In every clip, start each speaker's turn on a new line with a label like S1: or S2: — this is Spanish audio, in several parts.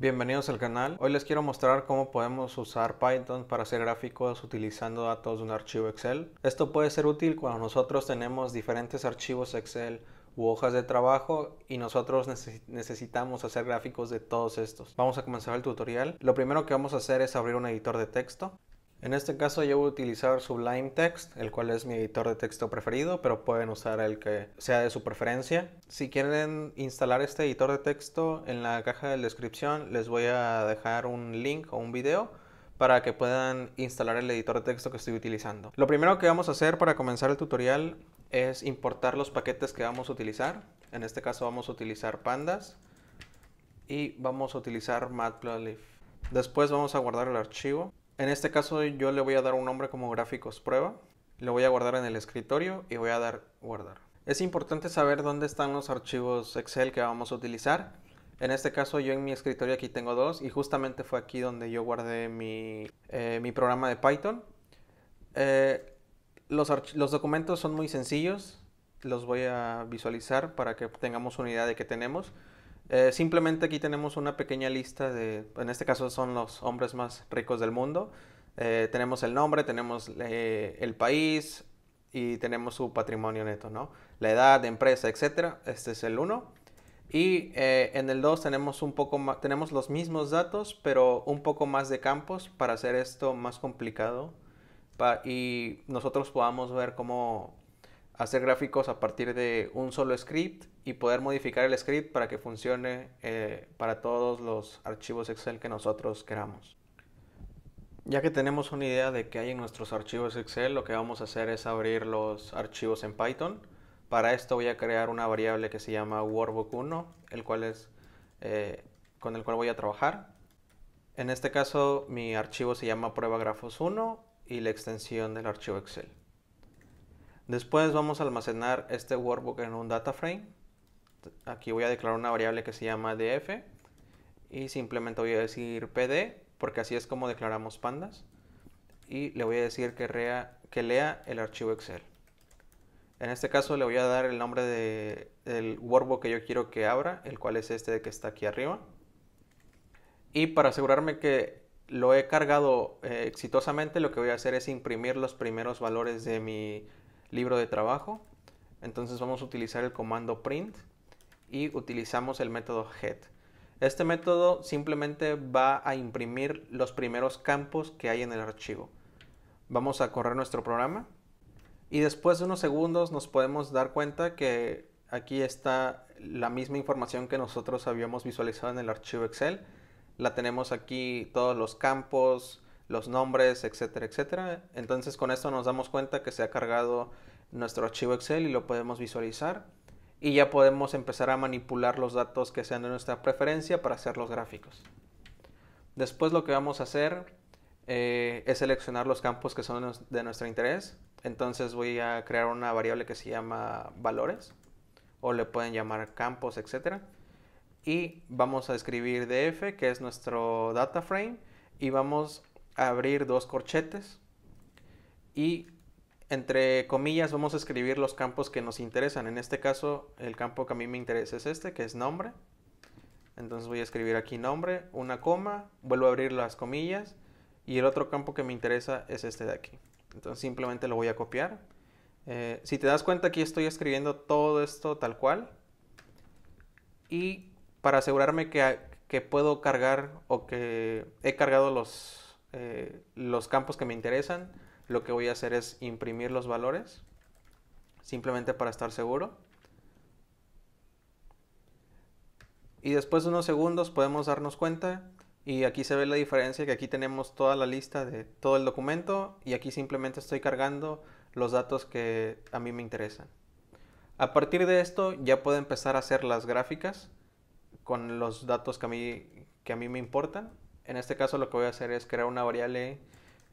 S1: Bienvenidos al canal, hoy les quiero mostrar cómo podemos usar Python para hacer gráficos utilizando datos de un archivo Excel. Esto puede ser útil cuando nosotros tenemos diferentes archivos Excel u hojas de trabajo y nosotros necesitamos hacer gráficos de todos estos. Vamos a comenzar el tutorial. Lo primero que vamos a hacer es abrir un editor de texto. En este caso yo voy a utilizar Sublime Text, el cual es mi editor de texto preferido, pero pueden usar el que sea de su preferencia. Si quieren instalar este editor de texto, en la caja de descripción les voy a dejar un link o un video para que puedan instalar el editor de texto que estoy utilizando. Lo primero que vamos a hacer para comenzar el tutorial es importar los paquetes que vamos a utilizar. En este caso vamos a utilizar pandas y vamos a utilizar matplotlib. Después vamos a guardar el archivo en este caso yo le voy a dar un nombre como gráficos prueba. Lo voy a guardar en el escritorio y voy a dar guardar. Es importante saber dónde están los archivos Excel que vamos a utilizar. En este caso yo en mi escritorio aquí tengo dos y justamente fue aquí donde yo guardé mi, eh, programa de Python. Eh, los, los documentos son muy sencillos, los voy a visualizar para que tengamos una idea de qué tenemos. Eh, simplemente aquí tenemos una pequeña lista de, en este caso son los hombres más ricos del mundo. Eh, tenemos el nombre, tenemos eh, el país y tenemos su patrimonio neto, ¿no? La edad, empresa, etc. Este es el 1. Y en el 2 tenemos un poco más, tenemos los mismos datos, pero un poco más de campos para hacer esto más complicado y nosotros podamos ver cómo hacer gráficos a partir de un solo script y poder modificar el script para que funcione eh, para todos los archivos Excel que nosotros queramos. Ya que tenemos una idea de qué hay en nuestros archivos Excel, lo que vamos a hacer es abrir los archivos en Python. Para esto voy a crear una variable que se llama workbook1, el cual es eh, con el cual voy a trabajar. En este caso mi archivo se llama prueba grafos1 y la extensión del archivo Excel. Después vamos a almacenar este workbook en un data frame. Aquí voy a declarar una variable que se llama df y simplemente voy a decir pd porque así es como declaramos pandas y le voy a decir que, lea el archivo Excel. En este caso le voy a dar el nombre del workbook que yo quiero que abra, el cual es este que está aquí arriba. Y para asegurarme que lo he cargado eh, exitosamente, lo que voy a hacer es imprimir los primeros valores de mi libro de trabajo. Entonces vamos a utilizar el comando print y utilizamos el método head. Este método simplemente va a imprimir los primeros campos que hay en el archivo. Vamos a correr nuestro programa y después de unos segundos nos podemos dar cuenta que aquí está la misma información que nosotros habíamos visualizado en el archivo Excel. La tenemos aquí todos los campos, los nombres, etcétera, etcétera. Entonces con esto nos damos cuenta que se ha cargado nuestro archivo Excel y lo podemos visualizar y ya podemos empezar a manipular los datos que sean de nuestra preferencia para hacer los gráficos. Después lo que vamos a hacer eh, es seleccionar los campos que son de nuestro interés. Entonces voy a crear una variable que se llama valores o le pueden llamar campos, etcétera. Y vamos a escribir df, que es nuestro data frame, y vamos abrir dos corchetes y entre comillas vamos a escribir los campos que nos interesan. En este caso, el campo que a mí me interesa es este, que es nombre. Entonces voy a escribir aquí nombre, una coma, vuelvo a abrir las comillas y el otro campo que me interesa es este de aquí. Entonces simplemente lo voy a copiar. Eh, si te das cuenta aquí estoy escribiendo todo esto tal cual y para asegurarme que, que puedo cargar o que he cargado los, eh, los campos que me interesan, lo que voy a hacer es imprimir los valores, simplemente para estar seguro. Y después de unos segundos podemos darnos cuenta y aquí se ve la diferencia que aquí tenemos toda la lista de todo el documento y aquí simplemente estoy cargando los datos que a mí me interesan. A partir de esto ya puedo empezar a hacer las gráficas con los datos que a mí, que a mí me importan. En este caso lo que voy a hacer es crear una variable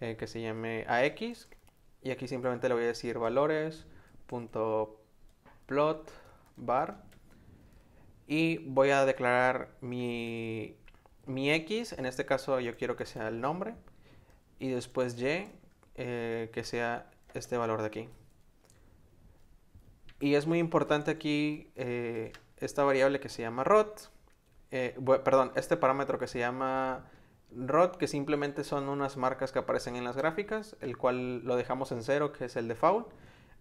S1: eh, que se llame AX y aquí simplemente le voy a decir valores punto plot bar y voy a declarar mi, mi X, en este caso yo quiero que sea el nombre y después Y eh, que sea este valor de aquí. Y es muy importante aquí eh, esta variable que se llama rot, perdón, este parámetro que se llama Rod que simplemente son unas marcas que aparecen en las gráficas, el cual lo dejamos en cero, que es el default.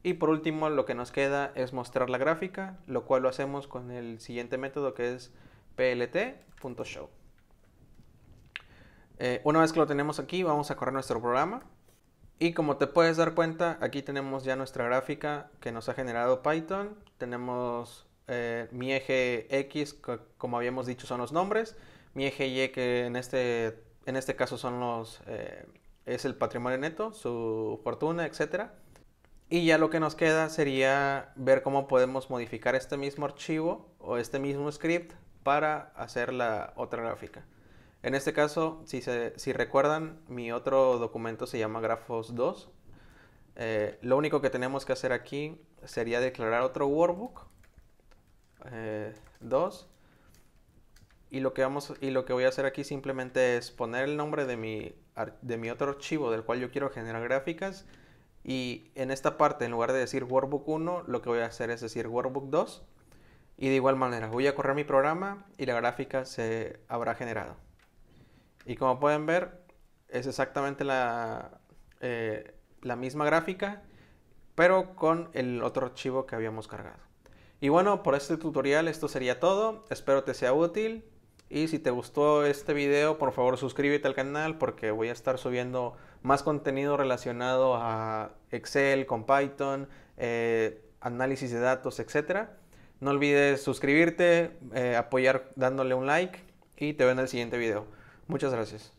S1: Y por último, lo que nos queda es mostrar la gráfica, lo cual lo hacemos con el siguiente método que es plt.show. Eh, una vez que lo tenemos aquí, vamos a correr nuestro programa. Y como te puedes dar cuenta, aquí tenemos ya nuestra gráfica que nos ha generado Python. Tenemos eh, mi eje X, como habíamos dicho son los nombres. Mi eje Y, que en este, en este caso son los, eh, es el patrimonio neto, su fortuna, etcétera. Y ya lo que nos queda sería ver cómo podemos modificar este mismo archivo o este mismo script para hacer la otra gráfica. En este caso, si, recuerdan, mi otro documento se llama Grafos 2. Eh, lo único que tenemos que hacer aquí sería declarar otro workbook eh, 2 y lo que vamos y lo que voy a hacer aquí simplemente es poner el nombre de mi de mi otro archivo del cual yo quiero generar gráficas y en esta parte en lugar de decir workbook 1 lo que voy a hacer es decir workbook 2 y de igual manera voy a correr mi programa y la gráfica se habrá generado y como pueden ver es exactamente la, eh, la misma gráfica pero con el otro archivo que habíamos cargado y bueno, por este tutorial esto sería todo. Espero te sea útil. Y si te gustó este video, por favor suscríbete al canal porque voy a estar subiendo más contenido relacionado a Excel, con Python, eh, análisis de datos, etc. No olvides suscribirte, eh, apoyar dándole un like y te veo en el siguiente video. Muchas gracias.